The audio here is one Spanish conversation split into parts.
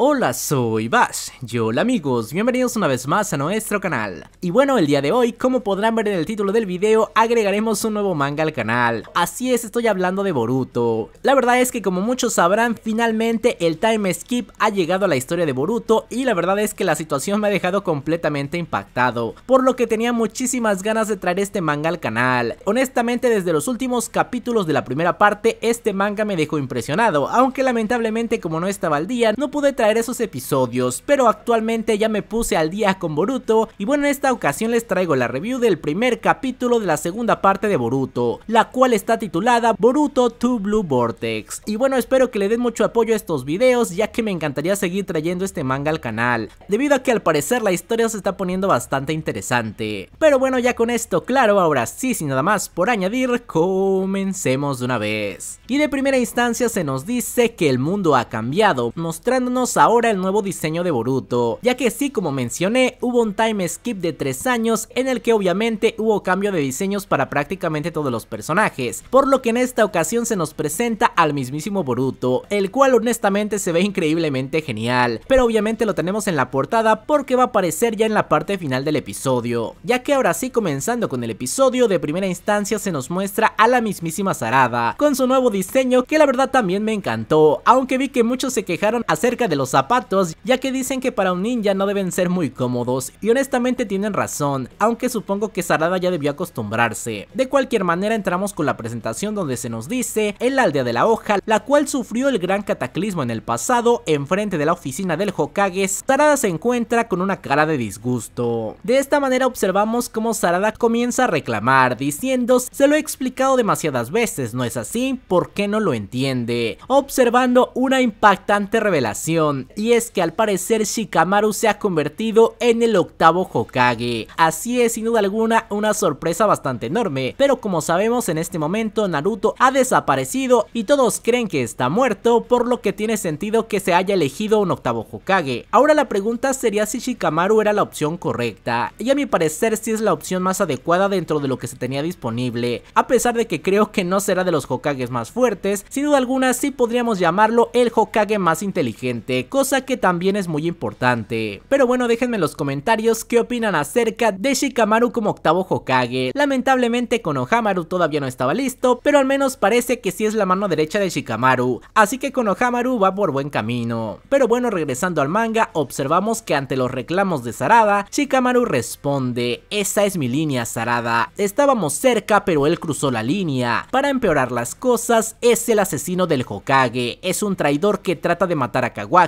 Hola, soy Bash. Yo, hola amigos, bienvenidos una vez más a nuestro canal. Y bueno, el día de hoy, como podrán ver en el título del video, agregaremos un nuevo manga al canal. Así es, estoy hablando de Boruto. La verdad es que como muchos sabrán, finalmente el time skip ha llegado a la historia de Boruto y la verdad es que la situación me ha dejado completamente impactado, por lo que tenía muchísimas ganas de traer este manga al canal. Honestamente, desde los últimos capítulos de la primera parte, este manga me dejó impresionado, aunque lamentablemente como no estaba al día, no pude traer esos episodios, pero actualmente ya me puse al día con Boruto y bueno en esta ocasión les traigo la review del primer capítulo de la segunda parte de Boruto, la cual está titulada Boruto to Blue Vortex. Y bueno espero que le den mucho apoyo a estos videos ya que me encantaría seguir trayendo este manga al canal, debido a que al parecer la historia se está poniendo bastante interesante. Pero bueno ya con esto claro, ahora sí sin nada más por añadir, comencemos de una vez. Y de primera instancia se nos dice que el mundo ha cambiado, mostrándonos ahora el nuevo diseño de Boruto, ya que sí como mencioné hubo un time skip de 3 años en el que obviamente hubo cambio de diseños para prácticamente todos los personajes, por lo que en esta ocasión se nos presenta al mismísimo Boruto, el cual honestamente se ve increíblemente genial, pero obviamente lo tenemos en la portada porque va a aparecer ya en la parte final del episodio, ya que ahora sí comenzando con el episodio de primera instancia se nos muestra a la mismísima Sarada, con su nuevo diseño que la verdad también me encantó, aunque vi que muchos se quejaron acerca de los zapatos, ya que dicen que para un ninja no deben ser muy cómodos, y honestamente tienen razón, aunque supongo que Sarada ya debió acostumbrarse. De cualquier manera entramos con la presentación donde se nos dice en la aldea de la hoja, la cual sufrió el gran cataclismo en el pasado, enfrente de la oficina del Hokage, Sarada se encuentra con una cara de disgusto. De esta manera observamos cómo Sarada comienza a reclamar, diciendo, se lo he explicado demasiadas veces, ¿no es así? ¿Por qué no lo entiende? Observando una impactante revelación y es que al parecer Shikamaru se ha convertido en el octavo Hokage. Así es, sin duda alguna, una sorpresa bastante enorme, pero como sabemos en este momento Naruto ha desaparecido y todos creen que está muerto, por lo que tiene sentido que se haya elegido un octavo Hokage. Ahora la pregunta sería si Shikamaru era la opción correcta, y a mi parecer si es la opción más adecuada dentro de lo que se tenía disponible, a pesar de que creo que no será de los Hokages más fuertes, sin duda alguna sí podríamos llamarlo el Hokage más inteligente, cosa que también es muy importante. Pero bueno, déjenme en los comentarios qué opinan acerca de Shikamaru como octavo Hokage. Lamentablemente Konohamaru todavía no estaba listo, pero al menos parece que sí es la mano derecha de Shikamaru, así que Konohamaru va por buen camino. Pero bueno, regresando al manga, observamos que ante los reclamos de Sarada, Shikamaru responde, esa es mi línea Sarada, estábamos cerca pero él cruzó la línea. Para empeorar las cosas, es el asesino del Hokage, es un traidor que trata de matar a Kawaki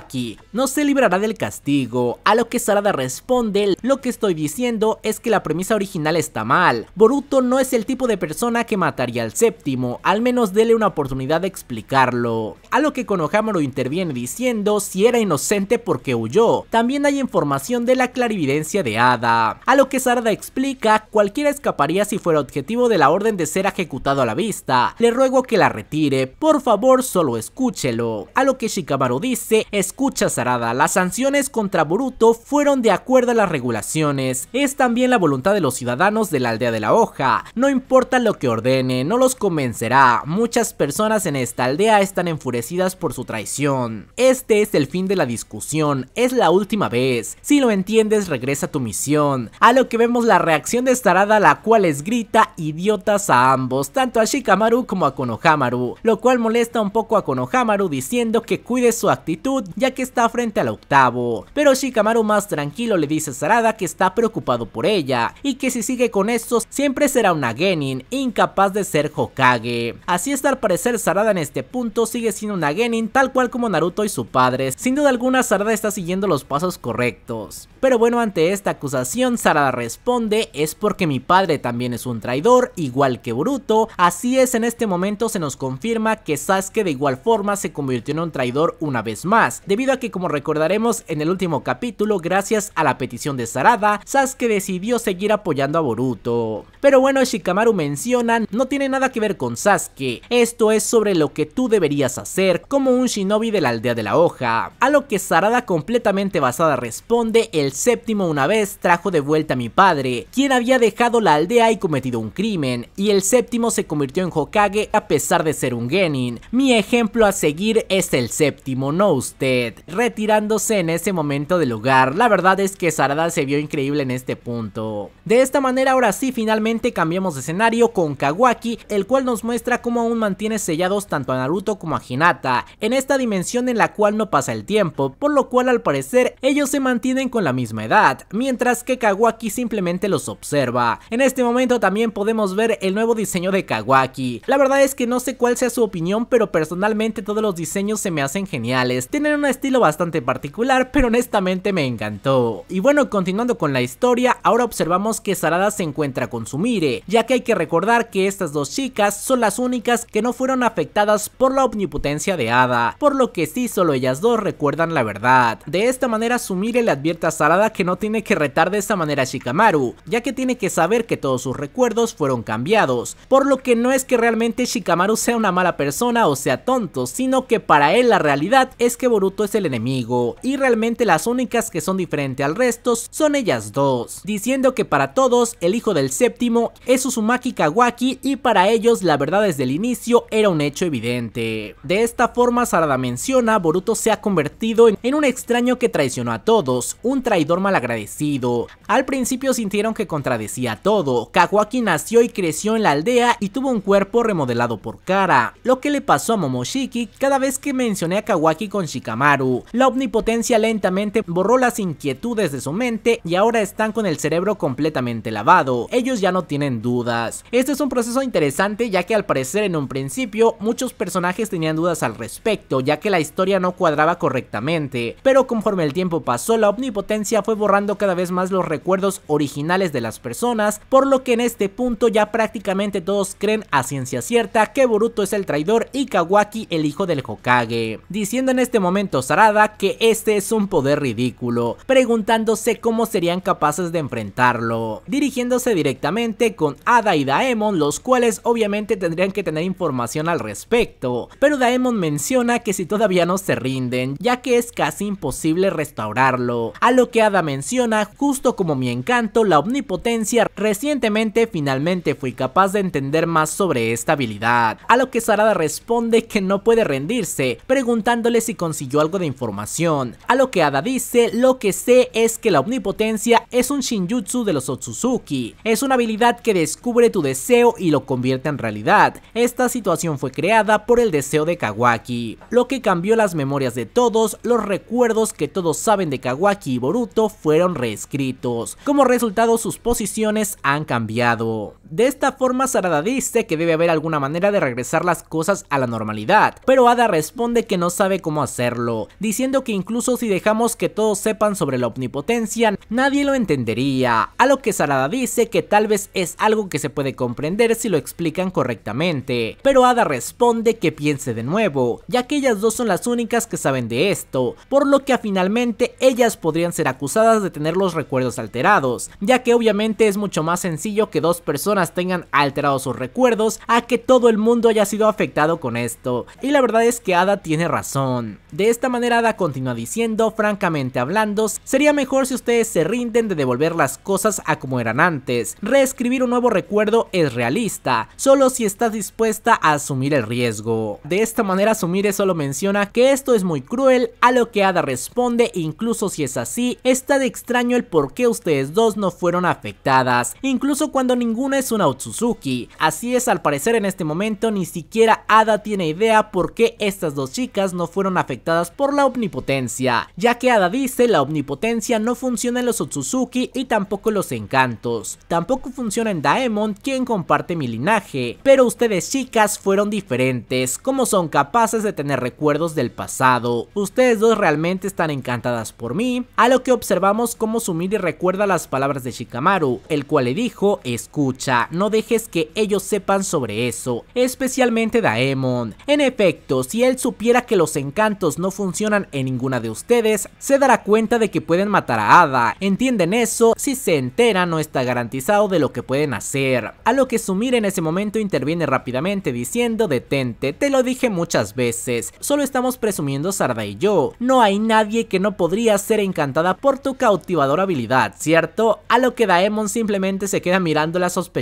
no se librará del castigo, a lo que Sarada responde, lo que estoy diciendo es que la premisa original está mal, Boruto no es el tipo de persona que mataría al séptimo, al menos dele una oportunidad de explicarlo, a lo que Konohamaru interviene diciendo si era inocente porque huyó, también hay información de la clarividencia de Ada, a lo que Sarada explica, cualquiera escaparía si fuera objetivo de la orden de ser ejecutado a la vista, le ruego que la retire, por favor solo escúchelo, a lo que Shikamaru dice es Escucha Sarada, las sanciones contra Boruto fueron de acuerdo a las regulaciones. Es también la voluntad de los ciudadanos de la aldea de la hoja. No importa lo que ordene, no los convencerá. Muchas personas en esta aldea están enfurecidas por su traición. Este es el fin de la discusión, es la última vez. Si lo entiendes, regresa a tu misión. A lo que vemos la reacción de Sarada, la cual es grita idiotas a ambos, tanto a Shikamaru como a Konohamaru, lo cual molesta un poco a Konohamaru diciendo que cuide su actitud ya que está frente al octavo. Pero Shikamaru más tranquilo le dice a Sarada que está preocupado por ella y que si sigue con estos siempre será una Genin, incapaz de ser Hokage. Así es al parecer Sarada en este punto sigue siendo una Genin tal cual como Naruto y su padre. Sin duda alguna Sarada está siguiendo los pasos correctos. Pero bueno, ante esta acusación, Sarada responde, es porque mi padre también es un traidor, igual que Boruto. Así es, en este momento se nos confirma que Sasuke de igual forma se convirtió en un traidor una vez más, debido a que como recordaremos en el último capítulo, gracias a la petición de Sarada, Sasuke decidió seguir apoyando a Boruto. Pero bueno, Shikamaru mencionan no tiene nada que ver con Sasuke, esto es sobre lo que tú deberías hacer como un shinobi de la aldea de la hoja. A lo que Sarada completamente basada responde, el séptimo una vez trajo de vuelta a mi padre, quien había dejado la aldea y cometido un crimen, y el séptimo se convirtió en Hokage a pesar de ser un genin. Mi ejemplo a seguir es el séptimo, no usted. Retirándose en ese momento del lugar, la verdad es que Sarada se vio increíble en este punto. De esta manera ahora sí finalmente cambiamos de escenario con Kawaki, el cual nos muestra cómo aún mantiene sellados tanto a Naruto como a Hinata, en esta dimensión en la cual no pasa el tiempo, por lo cual al parecer ellos se mantienen con la misma misma edad, mientras que Kawaki simplemente los observa. En este momento también podemos ver el nuevo diseño de Kawaki. La verdad es que no sé cuál sea su opinión, pero personalmente todos los diseños se me hacen geniales. Tienen un estilo bastante particular, pero honestamente me encantó. Y bueno, continuando con la historia, ahora observamos que Sarada se encuentra con Sumire, ya que hay que recordar que estas dos chicas son las únicas que no fueron afectadas por la omnipotencia de Ada, por lo que sí solo ellas dos recuerdan la verdad. De esta manera Sumire le advierte a Sarada que no tiene que retar de esta manera a Shikamaru, ya que tiene que saber que todos sus recuerdos fueron cambiados, por lo que no es que realmente Shikamaru sea una mala persona o sea tonto, sino que para él la realidad es que Boruto es el enemigo, y realmente las únicas que son diferentes al resto son ellas dos, diciendo que para todos el hijo del séptimo es Uzumaki Kawaki y para ellos la verdad desde el inicio era un hecho evidente. De esta forma Sarada menciona Boruto se ha convertido en, un extraño que traicionó a todos, un traidor Mal malagradecido. Al principio sintieron que contradecía todo, Kawaki nació y creció en la aldea y tuvo un cuerpo remodelado por cara. lo que le pasó a Momoshiki cada vez que mencioné a Kawaki con Shikamaru. La omnipotencia lentamente borró las inquietudes de su mente y ahora están con el cerebro completamente lavado, ellos ya no tienen dudas. Este es un proceso interesante ya que al parecer en un principio muchos personajes tenían dudas al respecto ya que la historia no cuadraba correctamente, pero conforme el tiempo pasó la omnipotencia fue borrando cada vez más los recuerdos originales de las personas, por lo que en este punto ya prácticamente todos creen a ciencia cierta que Boruto es el traidor y Kawaki el hijo del Hokage, diciendo en este momento Sarada que este es un poder ridículo, preguntándose cómo serían capaces de enfrentarlo, dirigiéndose directamente con Ada y Daemon, los cuales obviamente tendrían que tener información al respecto, pero Daemon menciona que si todavía no se rinden, ya que es casi imposible restaurarlo, a lo que Ada menciona, justo como mi encanto, la omnipotencia, recientemente finalmente fui capaz de entender más sobre esta habilidad. A lo que Sarada responde que no puede rendirse, preguntándole si consiguió algo de información. A lo que Ada dice, lo que sé es que la omnipotencia es un Shinjutsu de los Otsutsuki. Es una habilidad que descubre tu deseo y lo convierte en realidad. Esta situación fue creada por el deseo de Kawaki, lo que cambió las memorias de todos, los recuerdos que todos saben de Kawaki y Boru fueron reescritos. Como resultado sus posiciones han cambiado. De esta forma, Sarada dice que debe haber alguna manera de regresar las cosas a la normalidad, pero Ada responde que no sabe cómo hacerlo, diciendo que incluso si dejamos que todos sepan sobre la omnipotencia, nadie lo entendería, a lo que Sarada dice que tal vez es algo que se puede comprender si lo explican correctamente, pero Ada responde que piense de nuevo, ya que ellas dos son las únicas que saben de esto, por lo que finalmente ellas podrían ser acusadas de tener los recuerdos alterados, ya que obviamente es mucho más sencillo que dos personas tengan alterados sus recuerdos a que todo el mundo haya sido afectado con esto. Y la verdad es que Ada tiene razón. De esta manera Ada continúa diciendo, francamente hablando, sería mejor si ustedes se rinden de devolver las cosas a como eran antes. Reescribir un nuevo recuerdo es realista, solo si estás dispuesta a asumir el riesgo. De esta manera Sumire solo menciona que esto es muy cruel, a lo que Ada responde incluso si es así, está de extraño el por qué ustedes dos no fueron afectadas, incluso cuando ninguna es una Otsutsuki. Así es, al parecer en este momento ni siquiera Ada tiene idea por qué estas dos chicas no fueron afectadas por la omnipotencia, ya que Ada dice la omnipotencia no funciona en los Otsuzuki y tampoco los encantos, tampoco funciona en Daemon quien comparte mi linaje, pero ustedes chicas fueron diferentes, como son capaces de tener recuerdos del pasado, ustedes dos realmente están encantadas por mí, a lo que observamos como Sumiri recuerda las palabras de Shikamaru, el cual le dijo escucha, no dejes que ellos sepan sobre eso, especialmente Daemon. En efecto, si él supiera que los encantos no funcionan en ninguna de ustedes, se dará cuenta de que pueden matar a Ada, entienden eso, si se entera no está garantizado de lo que pueden hacer. A lo que Sumir en ese momento interviene rápidamente diciendo detente, te lo dije muchas veces, solo estamos presumiendo Sarda y yo, no hay nadie que no podría ser encantada por tu cautivadora habilidad, ¿cierto? A lo que Daemon simplemente se queda mirándola sospechosa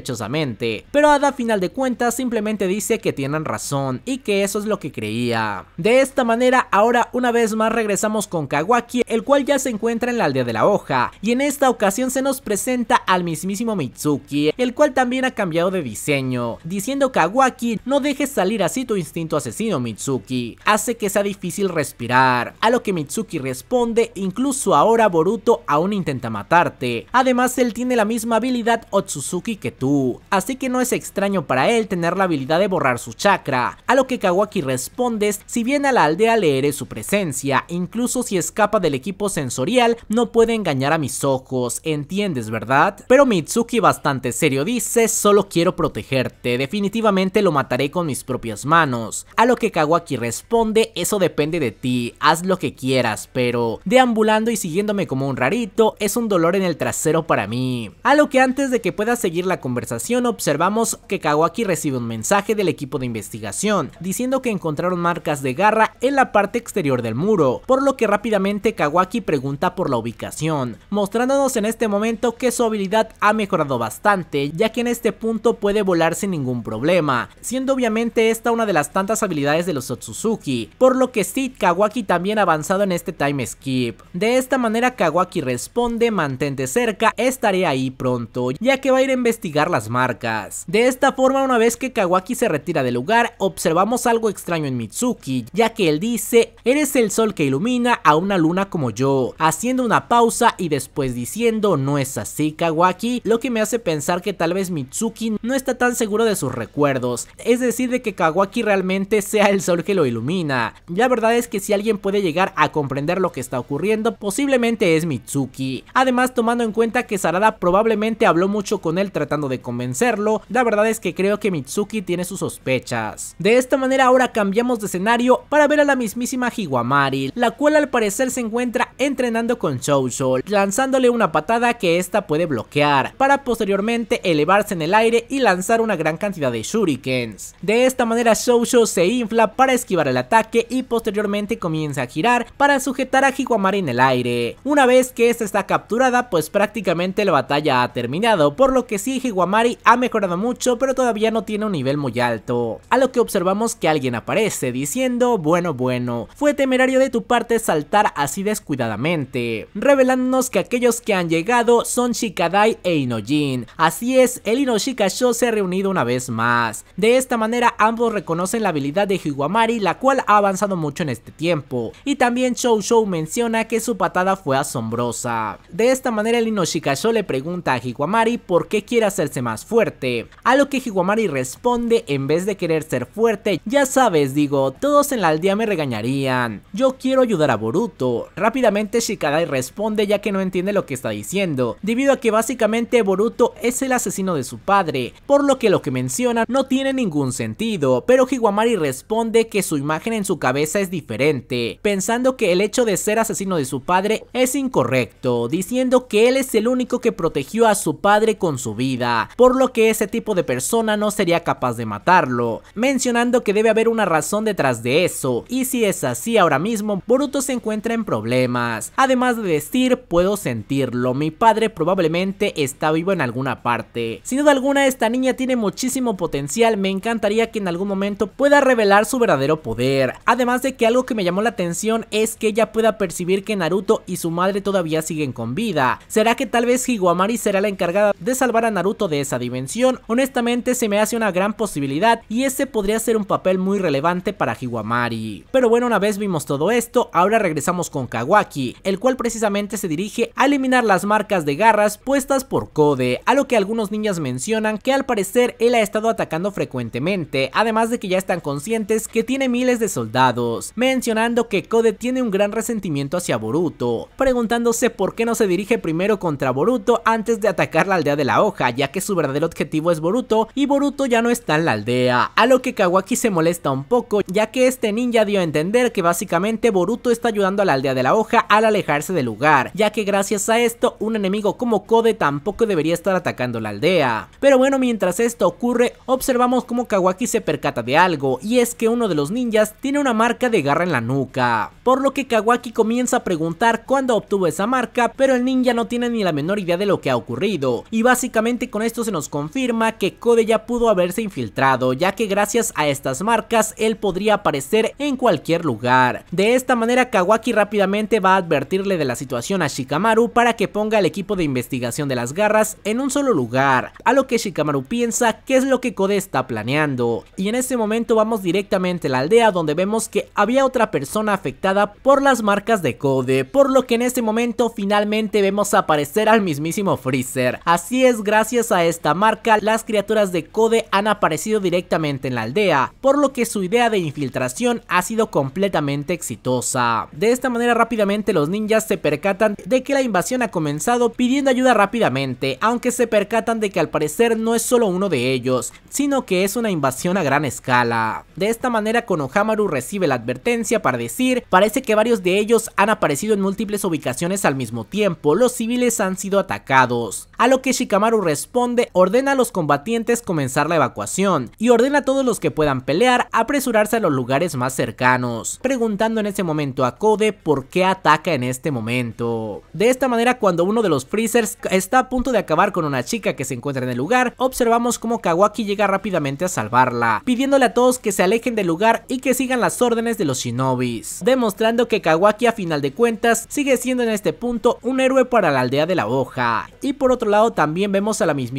pero Ada a final de cuentas simplemente dice que tienen razón y que eso es lo que creía. De esta manera ahora una vez más regresamos con Kawaki, el cual ya se encuentra en la aldea de la hoja, y en esta ocasión se nos presenta al mismísimo Mitsuki, el cual también ha cambiado de diseño, diciendo Kawaki no dejes salir así tu instinto asesino Mitsuki, hace que sea difícil respirar, a lo que Mitsuki responde incluso ahora Boruto aún intenta matarte, además él tiene la misma habilidad Otsutsuki que tú, así que no es extraño para él tener la habilidad de borrar su chakra, a lo que Kawaki responde. si bien a la aldea le su presencia, incluso si escapa del equipo sensorial no puede engañar a mis ojos, entiendes verdad? Pero Mitsuki bastante serio dice, solo quiero protegerte, definitivamente lo mataré con mis propias manos, a lo que Kawaki responde, eso depende de ti, haz lo que quieras, pero deambulando y siguiéndome como un rarito es un dolor en el trasero para mí, a lo que antes de que pueda seguir la conversación conversación observamos que Kawaki recibe un mensaje del equipo de investigación, diciendo que encontraron marcas de garra en la parte exterior del muro, por lo que rápidamente Kawaki pregunta por la ubicación, mostrándonos en este momento que su habilidad ha mejorado bastante, ya que en este punto puede volar sin ningún problema, siendo obviamente esta una de las tantas habilidades de los Otsutsuki, por lo que sí, Kawaki también ha avanzado en este time skip. De esta manera Kawaki responde, mantente cerca, estaré ahí pronto, ya que va a ir a investigar las marcas. De esta forma, una vez que Kawaki se retira del lugar, observamos algo extraño en Mitsuki, ya que él dice, eres el sol que ilumina a una luna como yo, haciendo una pausa y después diciendo, no es así Kawaki, lo que me hace pensar que tal vez Mitsuki no está tan seguro de sus recuerdos, es decir, de que Kawaki realmente sea el sol que lo ilumina. La verdad es que si alguien puede llegar a comprender lo que está ocurriendo, posiblemente es Mitsuki. Además, tomando en cuenta que Sarada probablemente habló mucho con él tratando de convencerlo, la verdad es que creo que Mitsuki tiene sus sospechas. De esta manera ahora cambiamos de escenario para ver a la mismísima Higuamari, la cual al parecer se encuentra entrenando con Shoujo, lanzándole una patada que esta puede bloquear, para posteriormente elevarse en el aire y lanzar una gran cantidad de shurikens. De esta manera Shoujo se infla para esquivar el ataque y posteriormente comienza a girar para sujetar a Higuamari en el aire. Una vez que esta está capturada pues prácticamente la batalla ha terminado, por lo que si Higuamari Mari ha mejorado mucho, pero todavía no tiene un nivel muy alto. A lo que observamos que alguien aparece diciendo, bueno, bueno, fue temerario de tu parte saltar así descuidadamente, revelándonos que aquellos que han llegado son Shikadai e Inojin. Así es, el Inoshikasho se ha reunido una vez más. De esta manera ambos reconocen la habilidad de Higuamari, la cual ha avanzado mucho en este tiempo. Y también Shou Shou menciona que su patada fue asombrosa. De esta manera el Inoshikasho le pregunta a Higuamari por qué quiere hacerse más fuerte. A lo que Higuamari responde en vez de querer ser fuerte, ya sabes digo, todos en la aldea me regañarían, yo quiero ayudar a Boruto. Rápidamente Shikadai responde ya que no entiende lo que está diciendo, debido a que básicamente Boruto es el asesino de su padre, por lo que lo que menciona no tiene ningún sentido, pero Higuamari responde que su imagen en su cabeza es diferente, pensando que el hecho de ser asesino de su padre es incorrecto, diciendo que él es el único que protegió a su padre con su vida, por lo que ese tipo de persona no sería capaz de matarlo, mencionando que debe haber una razón detrás de eso, y si es así ahora mismo, Boruto se encuentra en problemas, además de decir puedo sentirlo, mi padre probablemente está vivo en alguna parte. Sin duda alguna esta niña tiene muchísimo potencial, me encantaría que en algún momento pueda revelar su verdadero poder, además de que algo que me llamó la atención es que ella pueda percibir que Naruto y su madre todavía siguen con vida, será que tal vez Higuamari será la encargada de salvar a Naruto de esa dimensión, honestamente se me hace una gran posibilidad y ese podría ser un papel muy relevante para Hiwamari. Pero bueno, una vez vimos todo esto, ahora regresamos con Kawaki, el cual precisamente se dirige a eliminar las marcas de garras puestas por Code, a lo que algunos ninjas mencionan que al parecer él ha estado atacando frecuentemente, además de que ya están conscientes que tiene miles de soldados, mencionando que Code tiene un gran resentimiento hacia Boruto, preguntándose por qué no se dirige primero contra Boruto antes de atacar la aldea de la hoja, ya que su verdadero objetivo es Boruto y Boruto ya no está en la aldea, a lo que Kawaki se molesta un poco ya que este ninja dio a entender que básicamente Boruto está ayudando a la aldea de la hoja al alejarse del lugar, ya que gracias a esto un enemigo como Kode tampoco debería estar atacando la aldea. Pero bueno, mientras esto ocurre, observamos como Kawaki se percata de algo y es que uno de los ninjas tiene una marca de garra en la nuca, por lo que Kawaki comienza a preguntar cuándo obtuvo esa marca, pero el ninja no tiene ni la menor idea de lo que ha ocurrido y básicamente con esto se nos confirma que Code ya pudo haberse infiltrado, ya que gracias a estas marcas él podría aparecer en cualquier lugar. De esta manera Kawaki rápidamente va a advertirle de la situación a Shikamaru para que ponga el equipo de investigación de las garras en un solo lugar, a lo que Shikamaru piensa que es lo que Code está planeando. Y en este momento vamos directamente a la aldea donde vemos que había otra persona afectada por las marcas de Code, por lo que en este momento finalmente vemos aparecer al mismísimo Freezer. Así es gracias a esta marca, las criaturas de Code han aparecido directamente en la aldea, por lo que su idea de infiltración ha sido completamente exitosa. De esta manera rápidamente los ninjas se percatan de que la invasión ha comenzado pidiendo ayuda rápidamente, aunque se percatan de que al parecer no es solo uno de ellos, sino que es una invasión a gran escala. De esta manera Konohamaru recibe la advertencia para decir, parece que varios de ellos han aparecido en múltiples ubicaciones al mismo tiempo, los civiles han sido atacados. A lo que Shikamaru responde ordena a los combatientes comenzar la evacuación y ordena a todos los que puedan pelear apresurarse a los lugares más cercanos, preguntando en ese momento a Code por qué ataca en este momento. De esta manera cuando uno de los freezers está a punto de acabar con una chica que se encuentra en el lugar, observamos cómo Kawaki llega rápidamente a salvarla, pidiéndole a todos que se alejen del lugar y que sigan las órdenes de los shinobis, demostrando que Kawaki a final de cuentas sigue siendo en este punto un héroe para la aldea de la hoja. Y por otro lado también vemos a la misma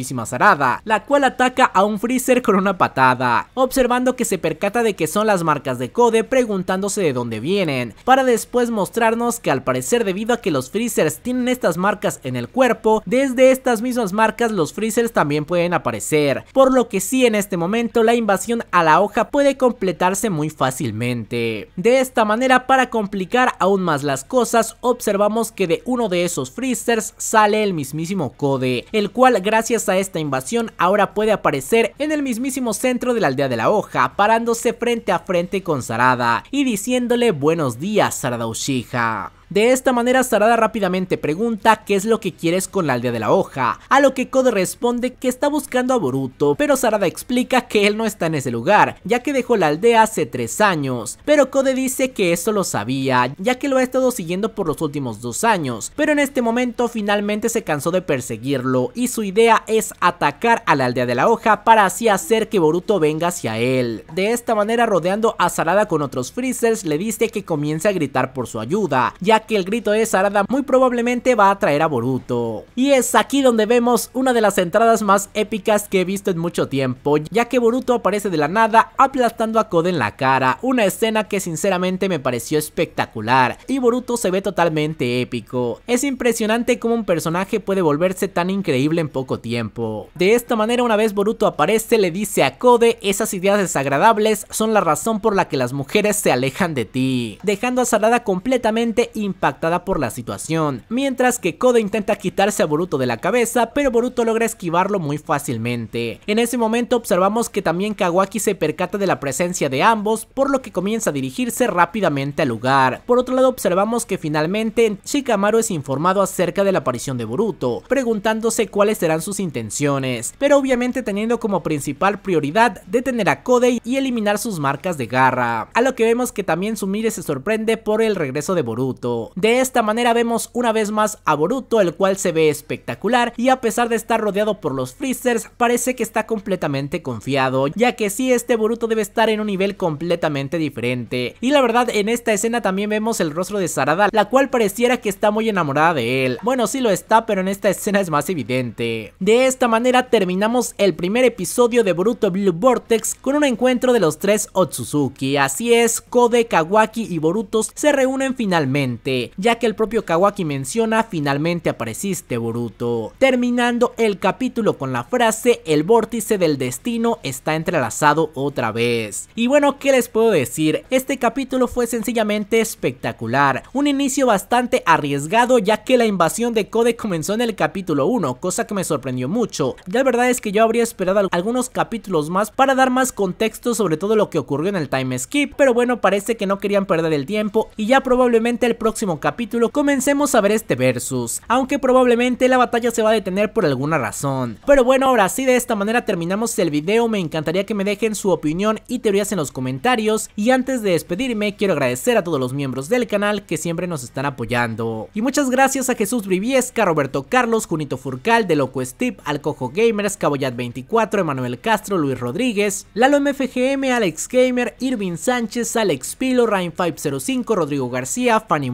la cual ataca a un Freezer con una patada, observando que se percata de que son las marcas de Code preguntándose de dónde vienen, para después mostrarnos que al parecer debido a que los Freezers tienen estas marcas en el cuerpo, desde estas mismas marcas los Freezers también pueden aparecer, por lo que sí en este momento la invasión a la hoja puede completarse muy fácilmente. De esta manera para complicar aún más las cosas, observamos que de uno de esos Freezers sale el mismísimo Code, el cual gracias a esta invasión ahora puede aparecer en el mismísimo centro de la aldea de la hoja, parándose frente a frente con Sarada y diciéndole buenos días Sarada de esta manera Sarada rápidamente pregunta qué es lo que quieres con la aldea de la hoja, a lo que Code responde que está buscando a Boruto, pero Sarada explica que él no está en ese lugar, ya que dejó la aldea hace tres años, pero Code dice que eso lo sabía, ya que lo ha estado siguiendo por los últimos dos años, pero en este momento finalmente se cansó de perseguirlo y su idea es atacar a la aldea de la hoja para así hacer que Boruto venga hacia él. De esta manera rodeando a Sarada con otros Freezers le dice que comience a gritar por su ayuda, ya que el grito de Sarada muy probablemente va a atraer a Boruto. Y es aquí donde vemos una de las entradas más épicas que he visto en mucho tiempo, ya que Boruto aparece de la nada aplastando a Kode en la cara, una escena que sinceramente me pareció espectacular, y Boruto se ve totalmente épico. Es impresionante cómo un personaje puede volverse tan increíble en poco tiempo. De esta manera una vez Boruto aparece le dice a Kode esas ideas desagradables son la razón por la que las mujeres se alejan de ti, dejando a Sarada completamente impactada por la situación, mientras que Koda intenta quitarse a Boruto de la cabeza, pero Boruto logra esquivarlo muy fácilmente. En ese momento observamos que también Kawaki se percata de la presencia de ambos, por lo que comienza a dirigirse rápidamente al lugar. Por otro lado observamos que finalmente Shikamaru es informado acerca de la aparición de Boruto, preguntándose cuáles serán sus intenciones, pero obviamente teniendo como principal prioridad detener a Kode y eliminar sus marcas de garra, a lo que vemos que también Sumire se sorprende por el regreso de Boruto. De esta manera vemos una vez más a Boruto, el cual se ve espectacular y a pesar de estar rodeado por los Freezers, parece que está completamente confiado, ya que sí, este Boruto debe estar en un nivel completamente diferente. Y la verdad, en esta escena también vemos el rostro de Sarada, la cual pareciera que está muy enamorada de él. Bueno, sí lo está, pero en esta escena es más evidente. De esta manera terminamos el primer episodio de Boruto Blue Vortex con un encuentro de los tres Otsutsuki. Así es, Kode, Kawaki y Borutos se reúnen finalmente ya que el propio Kawaki menciona finalmente apareciste Boruto, terminando el capítulo con la frase el vórtice del destino está entrelazado otra vez. Y bueno, ¿qué les puedo decir? Este capítulo fue sencillamente espectacular, un inicio bastante arriesgado ya que la invasión de Code comenzó en el capítulo 1, cosa que me sorprendió mucho. La verdad es que yo habría esperado algunos capítulos más para dar más contexto sobre todo lo que ocurrió en el time skip, pero bueno, parece que no querían perder el tiempo y ya probablemente el próximo capítulo comencemos a ver este versus, aunque probablemente la batalla se va a detener por alguna razón. Pero bueno, ahora sí de esta manera terminamos el video, me encantaría que me dejen su opinión y teorías en los comentarios y antes de despedirme quiero agradecer a todos los miembros del canal que siempre nos están apoyando. Y muchas gracias a Jesús Briviesca, Roberto Carlos, Junito Furcal, De Loco Steve, Alcojo Gamers, Caboyat24, Emanuel Castro, Luis Rodríguez, Lalo MFGM, Alex Gamer, Irvin Sánchez, Alex Pilo, Rain505, Rodrigo García, Fanny